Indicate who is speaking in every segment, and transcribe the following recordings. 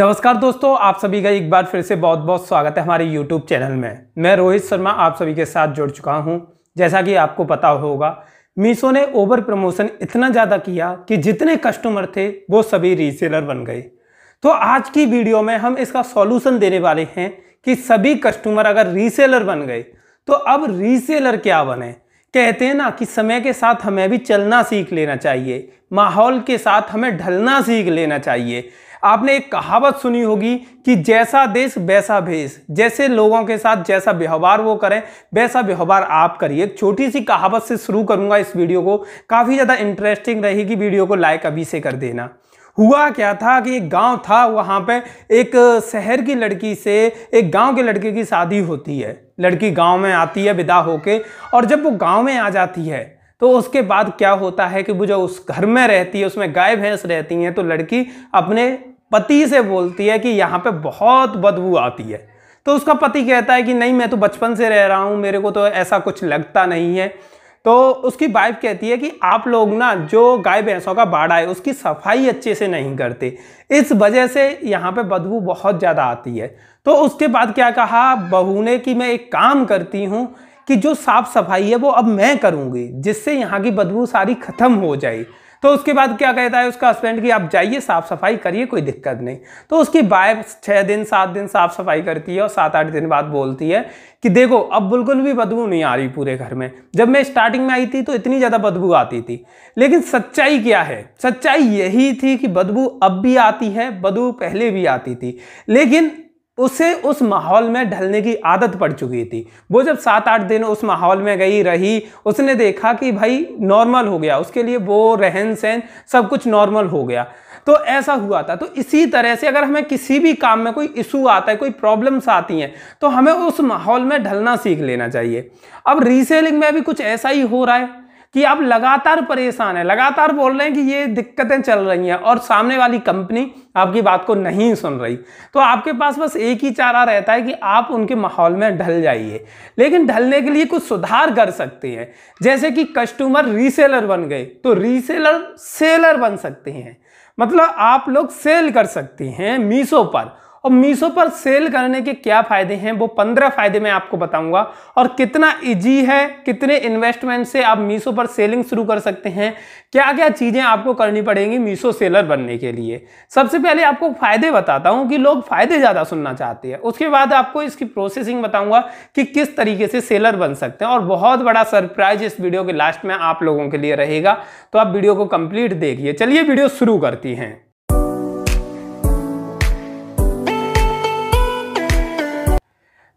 Speaker 1: नमस्कार दोस्तों आप सभी का एक बार फिर से बहुत बहुत स्वागत है हमारे YouTube चैनल में मैं रोहित शर्मा आप सभी के साथ जुड़ चुका हूं जैसा कि आपको पता होगा मीशो ने ओवर प्रमोशन इतना ज़्यादा किया कि जितने कस्टमर थे वो सभी रीसेलर बन गए तो आज की वीडियो में हम इसका सॉल्यूशन देने वाले हैं कि सभी कस्टमर अगर रीसेलर बन गए तो अब रीसेलर क्या बने कहते हैं ना कि समय के साथ हमें भी चलना सीख लेना चाहिए माहौल के साथ हमें ढलना सीख लेना चाहिए आपने एक कहावत सुनी होगी कि जैसा देश वैसा भेष जैसे लोगों के साथ जैसा व्यवहार वो करें वैसा व्यवहार आप करिए एक छोटी सी कहावत से शुरू करूंगा इस वीडियो को काफ़ी ज़्यादा इंटरेस्टिंग रहेगी वीडियो को लाइक अभी से कर देना हुआ क्या था कि एक गांव था वहाँ पे एक शहर की लड़की से एक गांव के लड़के की शादी होती है लड़की गांव में आती है विदा होके और जब वो गांव में आ जाती है तो उसके बाद क्या होता है कि वो जो उस घर में रहती है उसमें गाय भैंस रहती हैं तो लड़की अपने पति से बोलती है कि यहाँ पे बहुत बदबू आती है तो उसका पति कहता है कि नहीं मैं तो बचपन से रह रहा हूँ मेरे को तो ऐसा कुछ लगता नहीं है तो उसकी वाइफ कहती है कि आप लोग ना जो गाय भैंसों का बाड़ा है उसकी सफाई अच्छे से नहीं करते इस वजह से यहाँ पे बदबू बहुत ज़्यादा आती है तो उसके बाद क्या कहा बहू ने कि मैं एक काम करती हूँ कि जो साफ़ सफाई है वो अब मैं करूँगी जिससे यहाँ की बदबू सारी ख़त्म हो जाए तो उसके बाद क्या कहता है उसका हस्बैंड कि आप जाइए साफ सफाई करिए कोई दिक्कत नहीं तो उसकी बाय छः दिन सात दिन साफ सफाई करती है और सात आठ दिन बाद बोलती है कि देखो अब बिल्कुल भी बदबू नहीं आ रही पूरे घर में जब मैं स्टार्टिंग में आई थी तो इतनी ज़्यादा बदबू आती थी लेकिन सच्चाई क्या है सच्चाई यही थी कि बदबू अब भी आती है बदबू पहले भी आती थी लेकिन उसे उस माहौल में ढलने की आदत पड़ चुकी थी वो जब सात आठ दिन उस माहौल में गई रही उसने देखा कि भाई नॉर्मल हो गया उसके लिए वो रहन सहन सब कुछ नॉर्मल हो गया तो ऐसा हुआ था तो इसी तरह से अगर हमें किसी भी काम में कोई इशू आता है कोई प्रॉब्लम्स आती हैं तो हमें उस माहौल में ढलना सीख लेना चाहिए अब रीसेलिंग में भी कुछ ऐसा ही हो रहा है कि आप लगातार परेशान हैं लगातार बोल रहे हैं कि ये दिक्कतें चल रही हैं और सामने वाली कंपनी आपकी बात को नहीं सुन रही तो आपके पास बस एक ही चारा रहता है कि आप उनके माहौल में ढल जाइए लेकिन ढलने के लिए कुछ सुधार कर सकते हैं जैसे कि कस्टमर रीसेलर बन गए तो रीसेलर सेलर बन सकते हैं मतलब आप लोग सेल कर सकते हैं मीशो पर और मीशो पर सेल करने के क्या फायदे हैं वो पंद्रह फायदे मैं आपको बताऊंगा और कितना इजी है कितने इन्वेस्टमेंट से आप मीशो पर सेलिंग शुरू कर सकते हैं क्या क्या चीज़ें आपको करनी पड़ेंगी मीशो सेलर बनने के लिए सबसे पहले आपको फायदे बताता हूँ कि लोग फायदे ज़्यादा सुनना चाहते हैं उसके बाद आपको इसकी प्रोसेसिंग बताऊंगा कि किस तरीके से सेलर बन सकते हैं और बहुत बड़ा सरप्राइज इस वीडियो के लास्ट में आप लोगों के लिए रहेगा तो आप वीडियो को कंप्लीट देखिए चलिए वीडियो शुरू करती हैं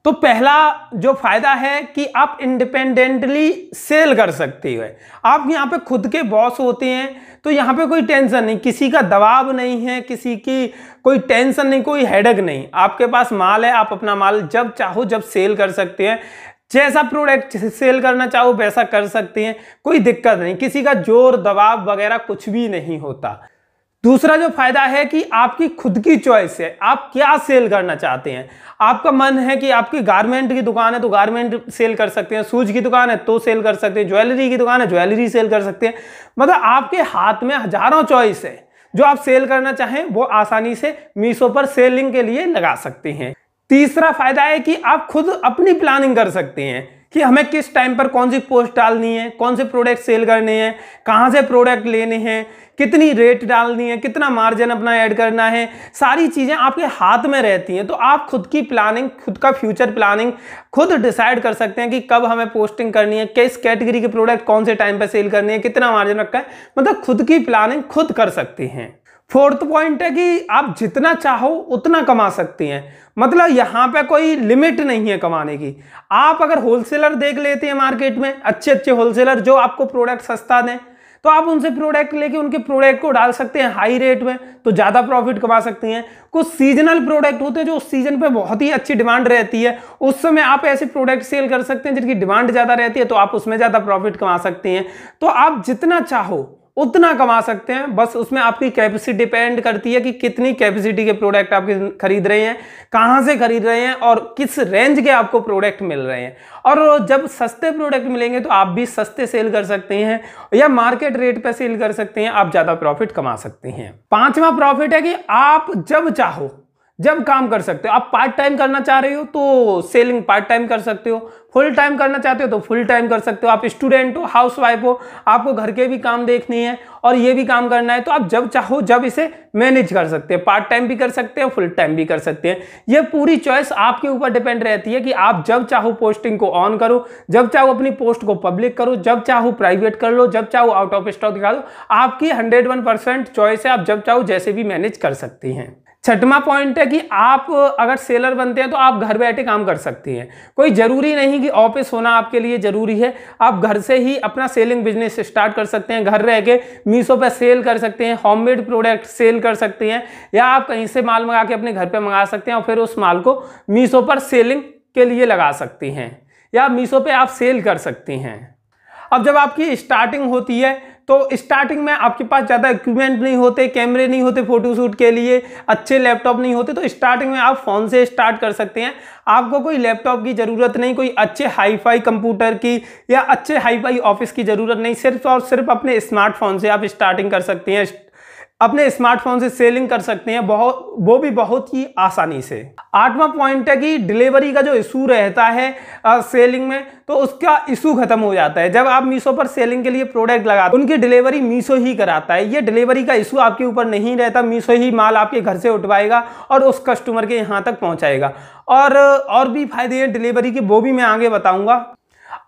Speaker 1: तो पहला जो फायदा है कि आप इंडिपेंडेंटली सेल कर सकते हो आप यहाँ पे खुद के बॉस होते हैं तो यहाँ पे कोई टेंशन नहीं किसी का दबाव नहीं है किसी की कोई टेंशन नहीं कोई हेडक नहीं आपके पास माल है आप अपना माल जब चाहो जब सेल कर सकते हैं जैसा प्रोडक्ट सेल करना चाहो वैसा कर सकते हैं कोई दिक्कत नहीं किसी का जोर दबाव वगैरह कुछ भी नहीं होता दूसरा जो फायदा है कि आपकी खुद की चॉइस है आप क्या सेल करना चाहते हैं आपका मन है कि आपकी गारमेंट की दुकान है तो गारमेंट सेल कर सकते हैं सूज की दुकान है तो सेल कर सकते हैं ज्वेलरी की दुकान है ज्वेलरी सेल कर सकते हैं मतलब आपके हाथ में हजारों चॉइस है जो आप सेल करना चाहें वो आसानी से मीशो पर सेलिंग के लिए लगा सकते हैं तीसरा फायदा है कि आप खुद अपनी प्लानिंग कर सकते हैं कि हमें किस टाइम पर कौन सी पोस्ट डालनी है कौन से प्रोडक्ट सेल करने हैं कहाँ से प्रोडक्ट लेने हैं कितनी रेट डालनी है कितना मार्जिन अपना ऐड करना है सारी चीज़ें आपके हाथ में रहती हैं तो आप खुद की प्लानिंग खुद का फ्यूचर प्लानिंग खुद डिसाइड कर सकते हैं कि कब हमें पोस्टिंग करनी है किस कैटेगरी के प्रोडक्ट कौन से टाइम पर सेल करनी है कितना मार्जिन रखा है मतलब खुद की प्लानिंग खुद कर सकते हैं फोर्थ पॉइंट है कि आप जितना चाहो उतना कमा सकते हैं मतलब यहाँ पे कोई लिमिट नहीं है कमाने की आप अगर होलसेलर देख लेते हैं मार्केट में अच्छे अच्छे होलसेलर जो आपको प्रोडक्ट सस्ता दें तो आप उनसे प्रोडक्ट लेके उनके प्रोडक्ट को डाल सकते हैं हाई रेट में तो ज़्यादा प्रॉफिट कमा सकते हैं कुछ सीजनल प्रोडक्ट होते हैं जो उस सीजन पे बहुत ही अच्छी डिमांड रहती है उस समय आप ऐसे प्रोडक्ट सेल कर सकते हैं जिनकी डिमांड ज़्यादा रहती है तो आप उसमें ज़्यादा प्रॉफिट कमा सकते हैं तो आप जितना चाहो उतना कमा सकते हैं बस उसमें आपकी कैपेसिटी डिपेंड करती है कि कितनी कैपेसिटी के प्रोडक्ट आप खरीद रहे हैं कहाँ से खरीद रहे हैं और किस रेंज के आपको प्रोडक्ट मिल रहे हैं और जब सस्ते प्रोडक्ट मिलेंगे तो आप भी सस्ते सेल कर सकते हैं या मार्केट रेट पर सेल कर सकते हैं आप ज़्यादा प्रॉफिट कमा सकते हैं पांचवा प्रॉफिट है कि आप जब चाहो जब काम कर सकते हो आप पार्ट टाइम करना चाह रहे हो तो सेलिंग पार्ट टाइम कर सकते हो फुल टाइम करना चाहते हो तो फुल टाइम कर सकते हो आप स्टूडेंट हो हाउस वाइफ हो आपको घर के भी काम देखने हैं और ये भी काम करना है तो आप जब चाहो जब इसे मैनेज कर सकते हैं पार्ट टाइम भी कर सकते हैं फुल टाइम भी कर सकते हैं ये पूरी चॉइस आपके ऊपर डिपेंड रहती है कि आप जब चाहो पोस्टिंग को ऑन करो जब चाहो अपनी पोस्ट को पब्लिक करो जब चाहो प्राइवेट कर लो जब चाहो आउट ऑफ स्टॉक दिखा दो आपकी हंड्रेड वन परसेंट चॉइस है आप जब चाहो जैसे भी मैनेज कर सकते हैं छठवा पॉइंट है कि आप अगर सेलर बनते हैं तो आप घर बैठे काम कर सकती हैं कोई ज़रूरी नहीं कि ऑफिस होना आपके लिए ज़रूरी है आप घर से ही अपना सेलिंग बिजनेस स्टार्ट कर सकते हैं घर रह के मीशो पर सेल कर सकते हैं होममेड प्रोडक्ट सेल कर सकते हैं या आप कहीं से माल मंगा के अपने घर पर मंगा सकते हैं और फिर उस माल को मीशो पर सेलिंग के लिए लगा सकती हैं या मीशो पर आप सेल कर सकती हैं अब जब आपकी स्टार्टिंग होती है तो स्टार्टिंग में आपके पास ज़्यादा इक्विपमेंट नहीं होते कैमरे नहीं होते फोटोशूट के लिए अच्छे लैपटॉप नहीं होते तो स्टार्टिंग में आप फ़ोन से स्टार्ट कर सकते हैं आपको कोई लैपटॉप की ज़रूरत नहीं कोई अच्छे हाईफाई कंप्यूटर की या अच्छे हाईफाई ऑफिस की ज़रूरत नहीं सिर्फ और सिर्फ अपने स्मार्टफोन से आप स्टार्टिंग कर सकते हैं अपने स्मार्टफोन से सेलिंग कर सकते हैं बहुत वो भी बहुत ही आसानी से आठवां पॉइंट है कि डिलीवरी का जो इशू रहता है आ, सेलिंग में तो उसका इशू खत्म हो जाता है जब आप मीशो पर सेलिंग के लिए प्रोडक्ट लगाते उनकी डिलीवरी मीशो ही कराता है ये डिलीवरी का इशू आपके ऊपर नहीं रहता मीशो ही माल आपके घर से उठवाएगा और उस कस्टमर के यहाँ तक पहुँचाएगा और और भी फायदे हैं डिलीवरी के वो भी मैं आगे बताऊँगा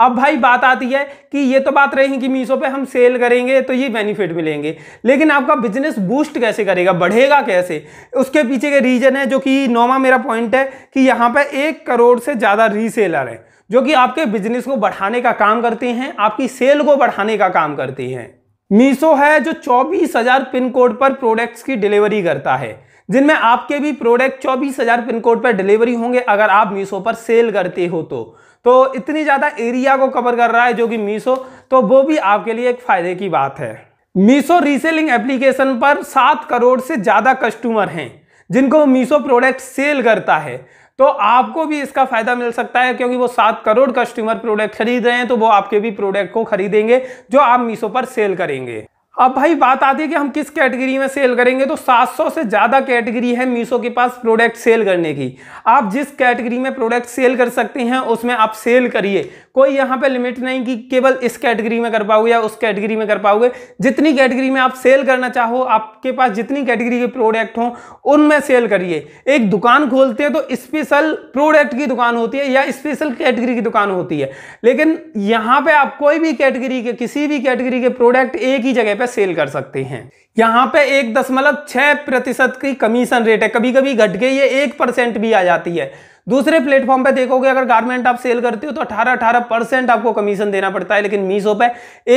Speaker 1: अब भाई बात आती है कि ये तो बात रही कि मीशो पे हम सेल करेंगे तो ये बेनिफिट मिलेंगे लेकिन आपका बिजनेस बूस्ट कैसे करेगा बढ़ेगा कैसे उसके पीछे के रीजन है जो कि नौवा मेरा पॉइंट है कि यहाँ पर एक करोड़ से ज़्यादा रीसेलर हैं जो कि आपके बिजनेस को बढ़ाने का काम करते हैं आपकी सेल को बढ़ाने का काम करते हैं मीशो है जो चौबीस हजार पिन कोड पर प्रोडक्ट्स की डिलीवरी करता है जिनमें आपके भी प्रोडक्ट चौबीस हजार पिन कोड पर डिलीवरी होंगे अगर आप मीशो पर सेल करते हो तो तो इतनी ज़्यादा एरिया को कवर कर रहा है जो कि मीशो तो वो भी आपके लिए एक फ़ायदे की बात है मीशो रीसेलिंग एप्लीकेशन पर सात करोड़ से ज़्यादा कस्टमर हैं जिनको मीशो प्रोडक्ट सेल करता है तो आपको भी इसका फ़ायदा मिल सकता है क्योंकि वो सात करोड़ कस्टमर प्रोडक्ट खरीद रहे हैं तो वो आपके भी प्रोडक्ट को खरीदेंगे जो आप मीशो पर सेल करेंगे अब भाई बात आती है कि हम किस कैटेगरी में सेल करेंगे तो 700 से ज़्यादा कैटेगरी है मीशो के पास प्रोडक्ट सेल करने की आप जिस कैटेगरी में प्रोडक्ट सेल कर सकते हैं उसमें आप सेल करिए कोई यहाँ पे लिमिट नहीं कि केवल इस कैटेगरी में कर पाओगे या उस कैटेगरी में कर पाओगे जितनी कैटेगरी में आप सेल करना चाहो आपके पास जितनी कैटेगरी के प्रोडक्ट हों उनमें सेल करिए एक दुकान खोलते हैं तो स्पेशल प्रोडक्ट की दुकान होती है या स्पेशल कैटेगरी की दुकान होती है लेकिन यहाँ पर आप कोई भी कैटेगरी के किसी भी कैटेगरी के प्रोडक्ट एक ही जगह पर सेल कर सकते हैं यहाँ पे एक दशमलव छः प्रतिशत की कमीशन रेट है कभी कभी घट के ये एक परसेंट भी आ जाती है दूसरे प्लेटफॉर्म पे देखोगे अगर गारमेंट आप सेल करते हो तो अठारह अठारह परसेंट आपको कमीशन देना पड़ता है लेकिन मीशो पे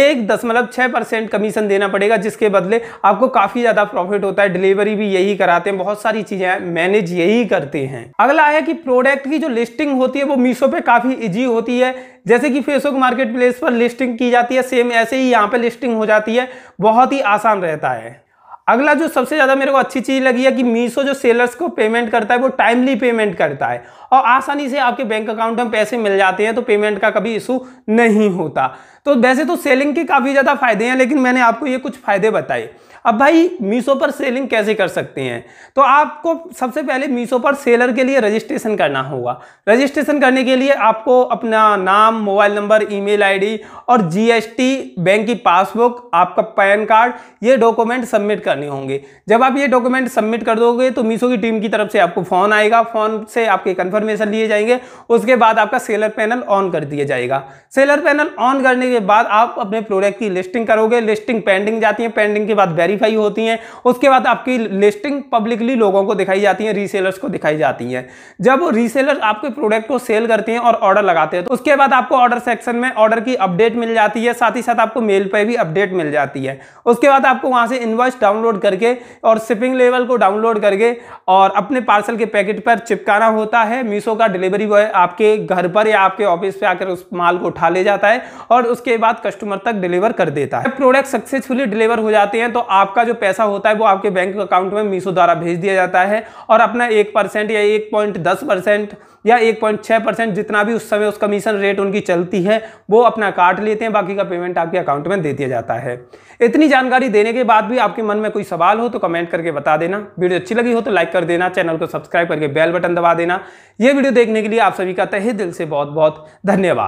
Speaker 1: एक दशमलव छह परसेंट कमीशन देना पड़ेगा जिसके बदले आपको काफ़ी ज़्यादा प्रॉफिट होता है डिलीवरी भी यही कराते हैं बहुत सारी चीज़ें मैनेज यही करते हैं अगला है कि प्रोडक्ट की जो लिस्टिंग होती है वो मीशो पे काफ़ी इजी होती है जैसे कि फेसबुक मार्केट प्लेस पर लिस्टिंग की जाती है सेम ऐसे ही यहाँ पे लिस्टिंग हो जाती है बहुत ही आसान रहता है अगला जो सबसे ज़्यादा मेरे को अच्छी चीज़ लगी है कि मीशो जो सेलर्स को पेमेंट करता है वो टाइमली पेमेंट करता है और आसानी से आपके बैंक अकाउंट में पैसे मिल जाते हैं तो पेमेंट का कभी इशू नहीं होता तो वैसे तो सेलिंग के काफ़ी ज़्यादा फायदे हैं लेकिन मैंने आपको ये कुछ फ़ायदे बताए अब भाई मीशो पर सेलिंग कैसे कर सकते हैं तो आपको सबसे पहले मीशो पर सेलर के लिए रजिस्ट्रेशन करना होगा रजिस्ट्रेशन करने के लिए आपको अपना नाम मोबाइल नंबर ईमेल आईडी और जीएसटी बैंक की पासबुक आपका पैन कार्ड ये डॉक्यूमेंट सबमिट करने होंगे जब आप ये डॉक्यूमेंट सबमिट कर दोगे तो मीशो की टीम की तरफ से आपको फ़ोन आएगा फ़ोन से आपके कन्फर्मेशन लिए जाएंगे उसके बाद आपका सेलर पैनल ऑन कर दिया जाएगा सेलर पैनल ऑन करने के बाद आप अपने प्रोडक्ट की लिस्टिंग करोगे लिस्टिंग पेंडिंग जाती है पेंडिंग के बाद वेरी वेरीफाई होती हैं उसके बाद आपकी लिस्टिंग पब्लिकली लोगों को दिखाई जाती है रीसेलर्स को दिखाई जाती है जब रीसेलर आपके प्रोडक्ट को सेल करते हैं और ऑर्डर लगाते हैं तो उसके बाद आपको ऑर्डर सेक्शन में ऑर्डर की अपडेट मिल जाती है साथ ही साथ आपको मेल पर भी अपडेट मिल जाती है उसके बाद आपको वहाँ से इन्वॉइस डाउनलोड करके और शिपिंग लेवल को डाउनलोड करके और अपने पार्सल के पैकेट पर चिपकाना होता है मीशो का डिलीवरी बॉय आपके घर पर या आपके ऑफिस पर आकर उस माल को उठा ले जाता है और उसके बाद कस्टमर तक डिलीवर कर देता है प्रोडक्ट सक्सेसफुली डिलीवर हो जाते हैं तो आप आपका जो पैसा होता है वो आपके बैंक अकाउंट में मीशो द्वारा भेज दिया जाता है और अपना एक परसेंट या एक पॉइंट दस परसेंट या एक पॉइंट छः परसेंट जितना भी उस समय उस कमीशन रेट उनकी चलती है वो अपना काट लेते हैं बाकी का पेमेंट आपके अकाउंट में दे दिया जाता है इतनी जानकारी देने के बाद भी आपके मन में कोई सवाल हो तो कमेंट करके बता देना वीडियो अच्छी लगी हो तो लाइक कर देना चैनल को सब्सक्राइब करके बेल बटन दबा देना ये वीडियो देखने के लिए आप सभी का तहे दिल से बहुत बहुत धन्यवाद